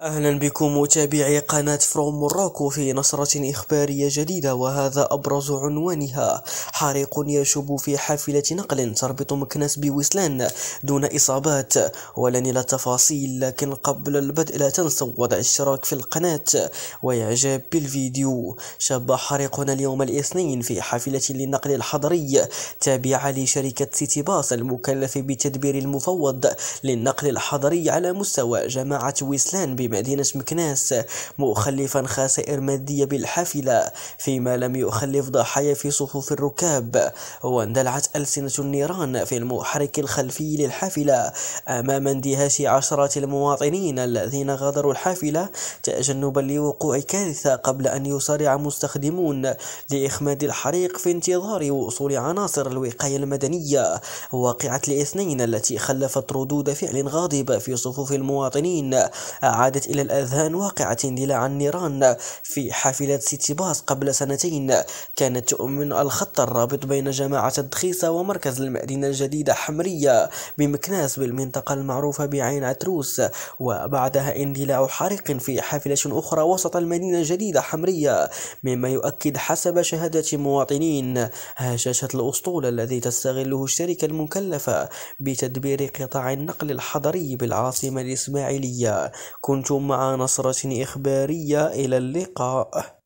أهلا بكم متابعي قناة فروم موراكو في نشرة إخبارية جديدة وهذا أبرز عنوانها حريق يشب في حافلة نقل تربط مكناس بويسلان دون إصابات ولن الى التفاصيل لكن قبل البدء لا تنسوا وضع الاشتراك في القناة وإعجاب بالفيديو شب حريقنا اليوم الاثنين في حافلة للنقل الحضري تابعة لشركة سيتي باص المكلف بتدبير المفوض للنقل الحضري على مستوى جماعة ويسلان بمدينة مكناس مخلفا خسائر مادية بالحافلة فيما لم يخلف ضحايا في صفوف الركاب واندلعت ألسنة النيران في المحرك الخلفي للحافلة أمام اندهاش عشرات المواطنين الذين غادروا الحافلة تجنبا لوقوع كارثة قبل أن يسارع مستخدمون لإخماد الحريق في انتظار وصول عناصر الوقاية المدنية واقعة الاثنين التي خلفت ردود فعل غاضبة في صفوف المواطنين أعاد عادت إلى الأذهان واقعة اندلاع النيران في حافلة سيتي باس قبل سنتين كانت تؤمن الخط الرابط بين جماعة الدخيسة ومركز المدينة الجديدة حمرية بمكناس بالمنطقة المعروفة بعين عتروس وبعدها اندلاع حريق في حافلة أخرى وسط المدينة الجديدة حمرية مما يؤكد حسب شهادة مواطنين هشاشة الأسطول الذي تستغله الشركة المكلفة بتدبير قطاع النقل الحضري بالعاصمة الإسماعيلية كنت مع نصرة إخبارية إلى اللقاء